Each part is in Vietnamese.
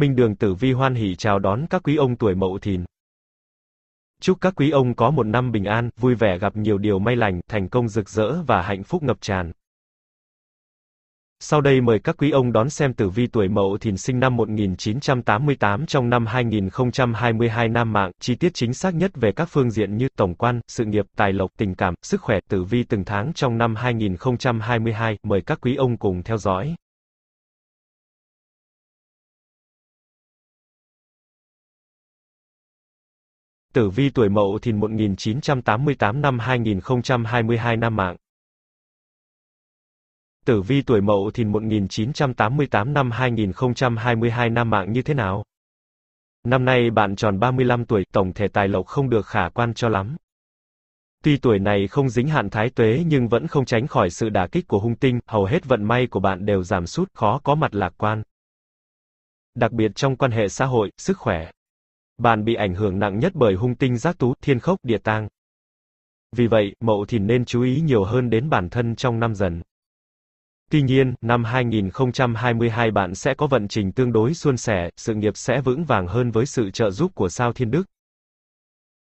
Minh Đường Tử Vi hoan hỷ chào đón các quý ông tuổi Mậu Thìn. Chúc các quý ông có một năm bình an, vui vẻ gặp nhiều điều may lành, thành công rực rỡ và hạnh phúc ngập tràn. Sau đây mời các quý ông đón xem tử vi tuổi Mậu Thìn sinh năm 1988 trong năm 2022 Nam Mạng, chi tiết chính xác nhất về các phương diện như tổng quan, sự nghiệp, tài lộc, tình cảm, sức khỏe, tử vi từng tháng trong năm 2022, mời các quý ông cùng theo dõi. Tử vi tuổi Mậu Thìn 1988 năm 2022 năm mạng. Tử vi tuổi Mậu Thìn 1988 năm 2022 năm mạng như thế nào? Năm nay bạn tròn 35 tuổi, tổng thể tài lộc không được khả quan cho lắm. Tuy tuổi này không dính hạn thái tuế nhưng vẫn không tránh khỏi sự đả kích của hung tinh, hầu hết vận may của bạn đều giảm sút, khó có mặt lạc quan. Đặc biệt trong quan hệ xã hội, sức khỏe, Bàn bị ảnh hưởng nặng nhất bởi hung tinh giác tú, thiên khốc, địa tang. Vì vậy, mậu thìn nên chú ý nhiều hơn đến bản thân trong năm dần. Tuy nhiên, năm 2022 bạn sẽ có vận trình tương đối suôn sẻ, sự nghiệp sẽ vững vàng hơn với sự trợ giúp của sao thiên đức.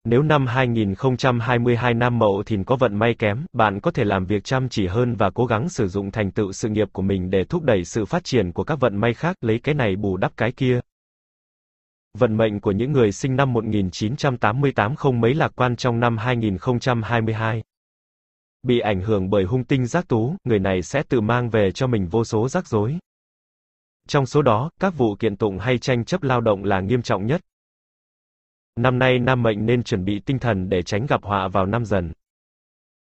Nếu năm 2022 năm mậu thìn có vận may kém, bạn có thể làm việc chăm chỉ hơn và cố gắng sử dụng thành tựu sự nghiệp của mình để thúc đẩy sự phát triển của các vận may khác, lấy cái này bù đắp cái kia vận mệnh của những người sinh năm 1988 không mấy lạc quan trong năm 2022. Bị ảnh hưởng bởi hung tinh giác tú, người này sẽ tự mang về cho mình vô số rắc rối. Trong số đó, các vụ kiện tụng hay tranh chấp lao động là nghiêm trọng nhất. Năm nay nam mệnh nên chuẩn bị tinh thần để tránh gặp họa vào năm dần.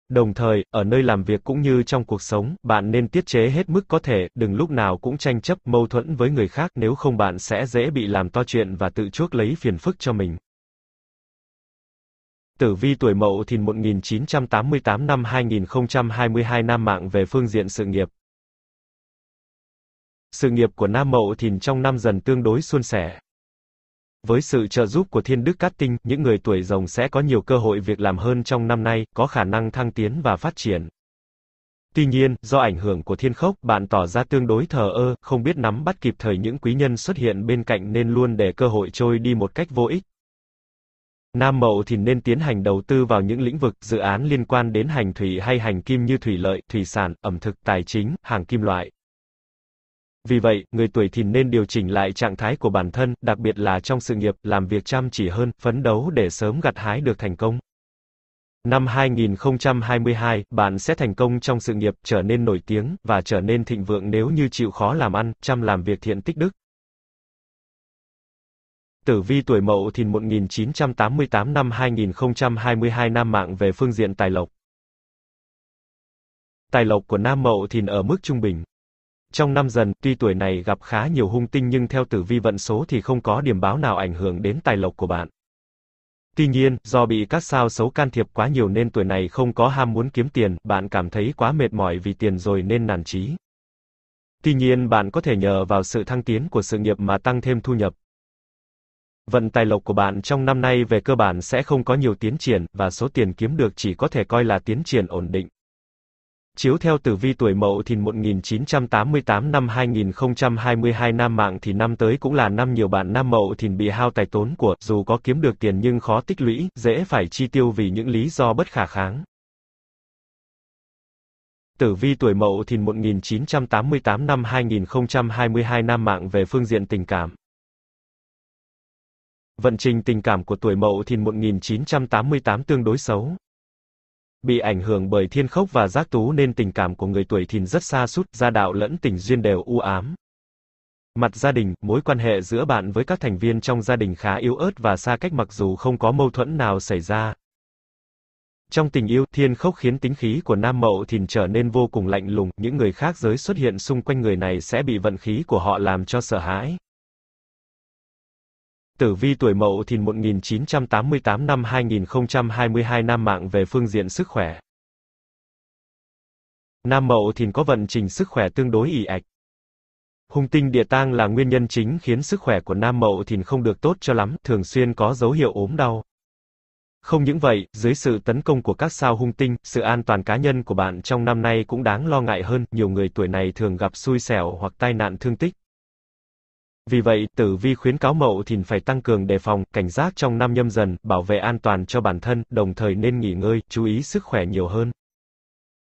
Đồng thời, ở nơi làm việc cũng như trong cuộc sống, bạn nên tiết chế hết mức có thể, đừng lúc nào cũng tranh chấp, mâu thuẫn với người khác, nếu không bạn sẽ dễ bị làm to chuyện và tự chuốc lấy phiền phức cho mình. Tử vi tuổi Mậu Thìn 1988 năm 2022 Nam mạng về phương diện sự nghiệp. Sự nghiệp của Nam Mậu Thìn trong năm dần tương đối suôn sẻ. Với sự trợ giúp của Thiên Đức Cát Tinh, những người tuổi rồng sẽ có nhiều cơ hội việc làm hơn trong năm nay, có khả năng thăng tiến và phát triển. Tuy nhiên, do ảnh hưởng của thiên khốc, bạn tỏ ra tương đối thờ ơ, không biết nắm bắt kịp thời những quý nhân xuất hiện bên cạnh nên luôn để cơ hội trôi đi một cách vô ích. Nam Mậu thì nên tiến hành đầu tư vào những lĩnh vực, dự án liên quan đến hành thủy hay hành kim như thủy lợi, thủy sản, ẩm thực, tài chính, hàng kim loại. Vì vậy, người tuổi thìn nên điều chỉnh lại trạng thái của bản thân, đặc biệt là trong sự nghiệp, làm việc chăm chỉ hơn, phấn đấu để sớm gặt hái được thành công. Năm 2022, bạn sẽ thành công trong sự nghiệp, trở nên nổi tiếng, và trở nên thịnh vượng nếu như chịu khó làm ăn, chăm làm việc thiện tích đức. Tử vi tuổi mậu thìn 1988 năm 2022 nam mạng về phương diện tài lộc. Tài lộc của nam mậu thìn ở mức trung bình. Trong năm dần, tuy tuổi này gặp khá nhiều hung tinh nhưng theo tử vi vận số thì không có điểm báo nào ảnh hưởng đến tài lộc của bạn. Tuy nhiên, do bị các sao xấu can thiệp quá nhiều nên tuổi này không có ham muốn kiếm tiền, bạn cảm thấy quá mệt mỏi vì tiền rồi nên nản chí. Tuy nhiên bạn có thể nhờ vào sự thăng tiến của sự nghiệp mà tăng thêm thu nhập. Vận tài lộc của bạn trong năm nay về cơ bản sẽ không có nhiều tiến triển, và số tiền kiếm được chỉ có thể coi là tiến triển ổn định. Chiếu theo tử vi tuổi Mậu Thìn 1988 năm 2022 nam mạng thì năm tới cũng là năm nhiều bạn nam Mậu Thìn bị hao tài tốn của, dù có kiếm được tiền nhưng khó tích lũy, dễ phải chi tiêu vì những lý do bất khả kháng. Tử vi tuổi Mậu Thìn 1988 năm 2022 nam mạng về phương diện tình cảm. Vận trình tình cảm của tuổi Mậu Thìn 1988 tương đối xấu, bị ảnh hưởng bởi thiên khốc và giác tú nên tình cảm của người tuổi thìn rất xa sút gia đạo lẫn tình duyên đều u ám. Mặt gia đình, mối quan hệ giữa bạn với các thành viên trong gia đình khá yếu ớt và xa cách mặc dù không có mâu thuẫn nào xảy ra. Trong tình yêu, thiên khốc khiến tính khí của nam mậu thìn trở nên vô cùng lạnh lùng, những người khác giới xuất hiện xung quanh người này sẽ bị vận khí của họ làm cho sợ hãi. Tử vi tuổi Mậu Thìn 1988 năm 2022 Nam mạng về phương diện sức khỏe. Nam Mậu Thìn có vận trình sức khỏe tương đối ỉ ạch. Hung tinh địa tang là nguyên nhân chính khiến sức khỏe của Nam Mậu Thìn không được tốt cho lắm, thường xuyên có dấu hiệu ốm đau. Không những vậy, dưới sự tấn công của các sao hung tinh, sự an toàn cá nhân của bạn trong năm nay cũng đáng lo ngại hơn, nhiều người tuổi này thường gặp xui xẻo hoặc tai nạn thương tích. Vì vậy, tử vi khuyến cáo mậu thìn phải tăng cường đề phòng, cảnh giác trong năm nhâm dần, bảo vệ an toàn cho bản thân, đồng thời nên nghỉ ngơi, chú ý sức khỏe nhiều hơn.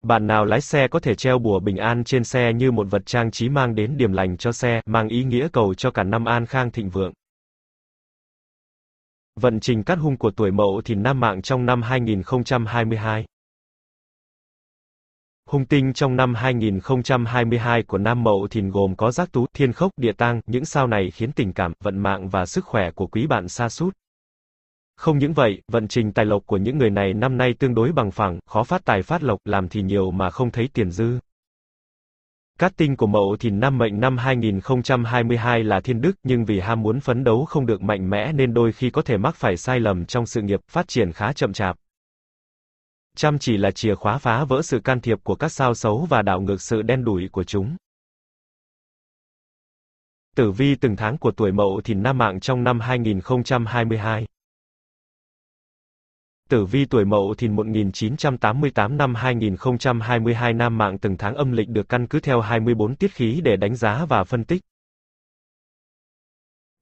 Bạn nào lái xe có thể treo bùa bình an trên xe như một vật trang trí mang đến điểm lành cho xe, mang ý nghĩa cầu cho cả năm an khang thịnh vượng. Vận trình cát hung của tuổi mậu thìn nam mạng trong năm 2022 Hung tinh trong năm 2022 của Nam Mậu Thìn gồm có giác tú, thiên khốc, địa tang, những sao này khiến tình cảm, vận mạng và sức khỏe của quý bạn sa sút. Không những vậy, vận trình tài lộc của những người này năm nay tương đối bằng phẳng, khó phát tài phát lộc, làm thì nhiều mà không thấy tiền dư. Cát tinh của Mậu Thìn năm mệnh năm 2022 là thiên đức, nhưng vì ham muốn phấn đấu không được mạnh mẽ nên đôi khi có thể mắc phải sai lầm trong sự nghiệp, phát triển khá chậm chạp chăm chỉ là chìa khóa phá vỡ sự can thiệp của các sao xấu và đảo ngược sự đen đủi của chúng. Tử vi từng tháng của tuổi Mậu Thìn Nam Mạng trong năm 2022. Tử vi tuổi Mậu Thìn 1988 năm 2022 Nam Mạng từng tháng âm lịch được căn cứ theo 24 tiết khí để đánh giá và phân tích.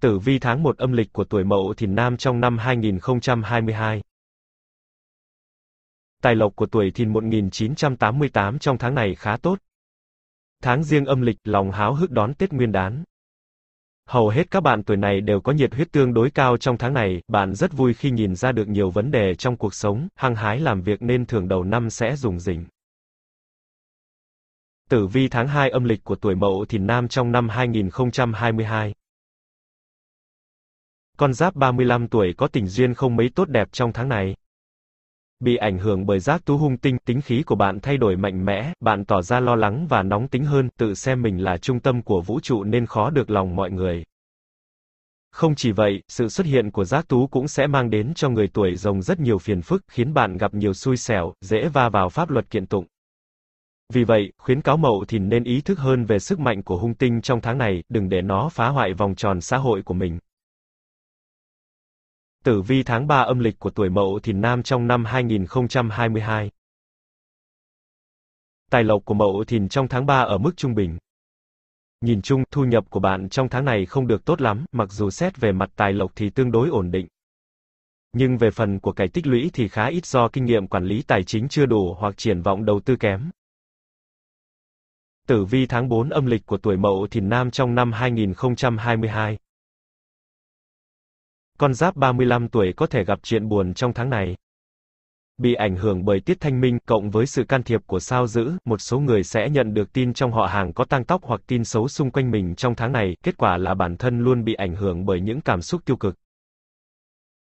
Tử vi tháng 1 âm lịch của tuổi Mậu Thìn Nam trong năm 2022 tài lộc của tuổi thìn 1988 trong tháng này khá tốt. Tháng riêng âm lịch, lòng háo hức đón Tết Nguyên đán. Hầu hết các bạn tuổi này đều có nhiệt huyết tương đối cao trong tháng này, bạn rất vui khi nhìn ra được nhiều vấn đề trong cuộc sống, hăng hái làm việc nên thường đầu năm sẽ rủng rỉnh. Tử vi tháng 2 âm lịch của tuổi Mậu Thìn Nam trong năm 2022. Con giáp 35 tuổi có tình duyên không mấy tốt đẹp trong tháng này. Bị ảnh hưởng bởi giác tú hung tinh, tính khí của bạn thay đổi mạnh mẽ, bạn tỏ ra lo lắng và nóng tính hơn, tự xem mình là trung tâm của vũ trụ nên khó được lòng mọi người. Không chỉ vậy, sự xuất hiện của giác tú cũng sẽ mang đến cho người tuổi rồng rất nhiều phiền phức, khiến bạn gặp nhiều xui xẻo, dễ va vào pháp luật kiện tụng. Vì vậy, khuyến cáo mậu thì nên ý thức hơn về sức mạnh của hung tinh trong tháng này, đừng để nó phá hoại vòng tròn xã hội của mình. Tử vi tháng 3 âm lịch của tuổi Mậu Thìn Nam trong năm 2022. Tài lộc của Mậu Thìn trong tháng 3 ở mức trung bình. Nhìn chung, thu nhập của bạn trong tháng này không được tốt lắm, mặc dù xét về mặt tài lộc thì tương đối ổn định. Nhưng về phần của cải tích lũy thì khá ít do kinh nghiệm quản lý tài chính chưa đủ hoặc triển vọng đầu tư kém. Tử vi tháng 4 âm lịch của tuổi Mậu Thìn Nam trong năm 2022 con giáp 35 tuổi có thể gặp chuyện buồn trong tháng này. Bị ảnh hưởng bởi tiết thanh minh cộng với sự can thiệp của sao giữ, một số người sẽ nhận được tin trong họ hàng có tăng tóc hoặc tin xấu xung quanh mình trong tháng này, kết quả là bản thân luôn bị ảnh hưởng bởi những cảm xúc tiêu cực.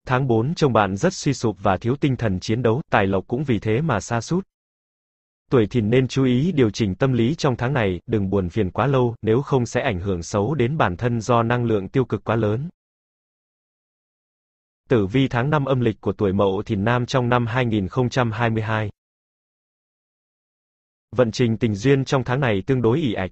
Tháng 4 trông bạn rất suy sụp và thiếu tinh thần chiến đấu, tài lộc cũng vì thế mà xa sút. Tuổi thìn nên chú ý điều chỉnh tâm lý trong tháng này, đừng buồn phiền quá lâu, nếu không sẽ ảnh hưởng xấu đến bản thân do năng lượng tiêu cực quá lớn. Tử vi tháng 5 âm lịch của tuổi Mậu Thìn Nam trong năm 2022. Vận trình tình duyên trong tháng này tương đối ỉ ạch.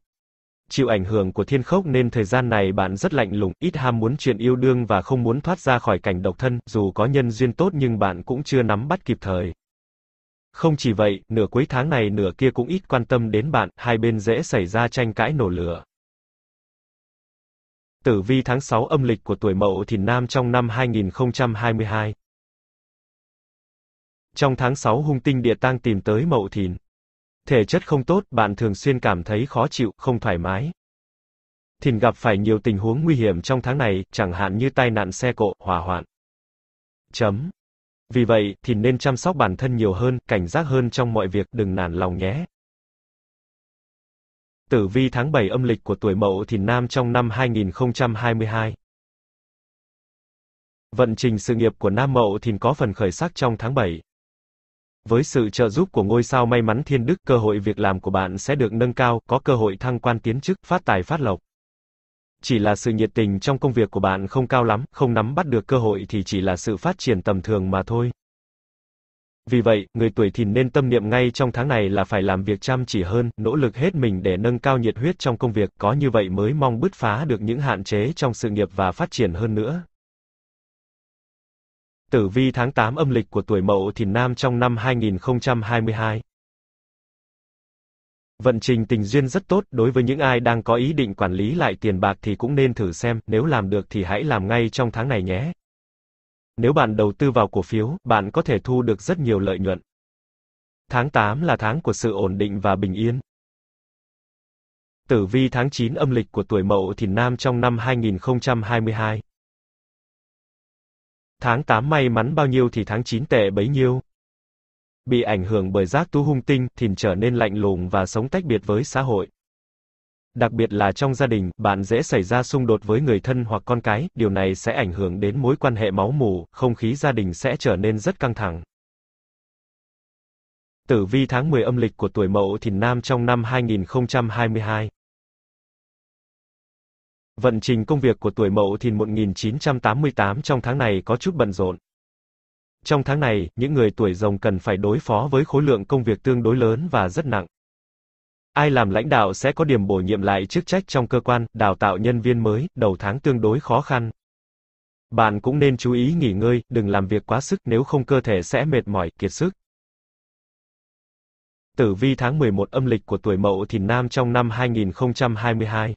Chịu ảnh hưởng của thiên khốc nên thời gian này bạn rất lạnh lùng, ít ham muốn chuyện yêu đương và không muốn thoát ra khỏi cảnh độc thân, dù có nhân duyên tốt nhưng bạn cũng chưa nắm bắt kịp thời. Không chỉ vậy, nửa cuối tháng này nửa kia cũng ít quan tâm đến bạn, hai bên dễ xảy ra tranh cãi nổ lửa. Tử vi tháng 6 âm lịch của tuổi Mậu Thìn Nam trong năm 2022. Trong tháng 6 hung tinh địa tang tìm tới Mậu Thìn. Thể chất không tốt, bạn thường xuyên cảm thấy khó chịu, không thoải mái. Thìn gặp phải nhiều tình huống nguy hiểm trong tháng này, chẳng hạn như tai nạn xe cộ, hỏa hoạn. Chấm. Vì vậy, Thìn nên chăm sóc bản thân nhiều hơn, cảnh giác hơn trong mọi việc, đừng nản lòng nhé. Tử vi tháng 7 âm lịch của tuổi Mậu Thìn Nam trong năm 2022. Vận trình sự nghiệp của Nam Mậu Thìn có phần khởi sắc trong tháng 7. Với sự trợ giúp của ngôi sao may mắn thiên đức, cơ hội việc làm của bạn sẽ được nâng cao, có cơ hội thăng quan tiến chức, phát tài phát lộc. Chỉ là sự nhiệt tình trong công việc của bạn không cao lắm, không nắm bắt được cơ hội thì chỉ là sự phát triển tầm thường mà thôi. Vì vậy, người tuổi thìn nên tâm niệm ngay trong tháng này là phải làm việc chăm chỉ hơn, nỗ lực hết mình để nâng cao nhiệt huyết trong công việc, có như vậy mới mong bứt phá được những hạn chế trong sự nghiệp và phát triển hơn nữa. Tử vi tháng 8 âm lịch của tuổi Mậu Thìn Nam trong năm 2022. Vận trình tình duyên rất tốt, đối với những ai đang có ý định quản lý lại tiền bạc thì cũng nên thử xem, nếu làm được thì hãy làm ngay trong tháng này nhé. Nếu bạn đầu tư vào cổ phiếu, bạn có thể thu được rất nhiều lợi nhuận. Tháng 8 là tháng của sự ổn định và bình yên. Tử vi tháng 9 âm lịch của tuổi Mậu Thìn Nam trong năm 2022. Tháng 8 may mắn bao nhiêu thì tháng 9 tệ bấy nhiêu. Bị ảnh hưởng bởi giác tú hung tinh, Thìn trở nên lạnh lùng và sống tách biệt với xã hội. Đặc biệt là trong gia đình, bạn dễ xảy ra xung đột với người thân hoặc con cái, điều này sẽ ảnh hưởng đến mối quan hệ máu mủ, không khí gia đình sẽ trở nên rất căng thẳng. Tử vi tháng 10 âm lịch của tuổi Mậu Thìn Nam trong năm 2022. Vận trình công việc của tuổi Mậu Thìn 1988 trong tháng này có chút bận rộn. Trong tháng này, những người tuổi rồng cần phải đối phó với khối lượng công việc tương đối lớn và rất nặng. Ai làm lãnh đạo sẽ có điểm bổ nhiệm lại chức trách trong cơ quan, đào tạo nhân viên mới, đầu tháng tương đối khó khăn. Bạn cũng nên chú ý nghỉ ngơi, đừng làm việc quá sức nếu không cơ thể sẽ mệt mỏi, kiệt sức. Tử vi tháng 11 âm lịch của tuổi Mậu Thìn Nam trong năm 2022.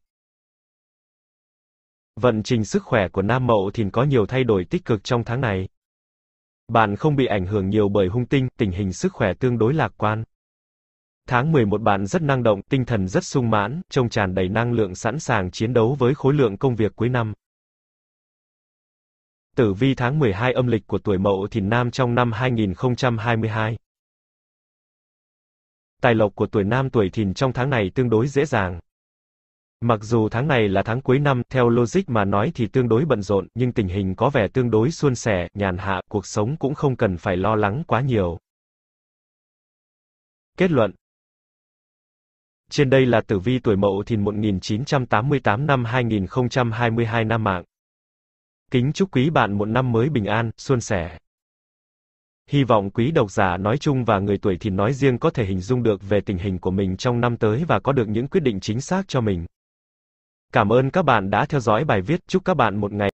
Vận trình sức khỏe của Nam Mậu Thìn có nhiều thay đổi tích cực trong tháng này. Bạn không bị ảnh hưởng nhiều bởi hung tinh, tình hình sức khỏe tương đối lạc quan. Tháng 11 bạn rất năng động, tinh thần rất sung mãn, trông tràn đầy năng lượng sẵn sàng chiến đấu với khối lượng công việc cuối năm. Tử vi tháng 12 âm lịch của tuổi Mậu Thìn Nam trong năm 2022. Tài lộc của tuổi Nam tuổi Thìn trong tháng này tương đối dễ dàng. Mặc dù tháng này là tháng cuối năm, theo logic mà nói thì tương đối bận rộn, nhưng tình hình có vẻ tương đối suôn sẻ, nhàn hạ, cuộc sống cũng không cần phải lo lắng quá nhiều. Kết luận trên đây là tử vi tuổi Mậu Thìn 1988 năm 2022 năm Mạng. Kính chúc quý bạn một năm mới bình an, xuân sẻ. Hy vọng quý độc giả nói chung và người tuổi Thìn nói riêng có thể hình dung được về tình hình của mình trong năm tới và có được những quyết định chính xác cho mình. Cảm ơn các bạn đã theo dõi bài viết, chúc các bạn một ngày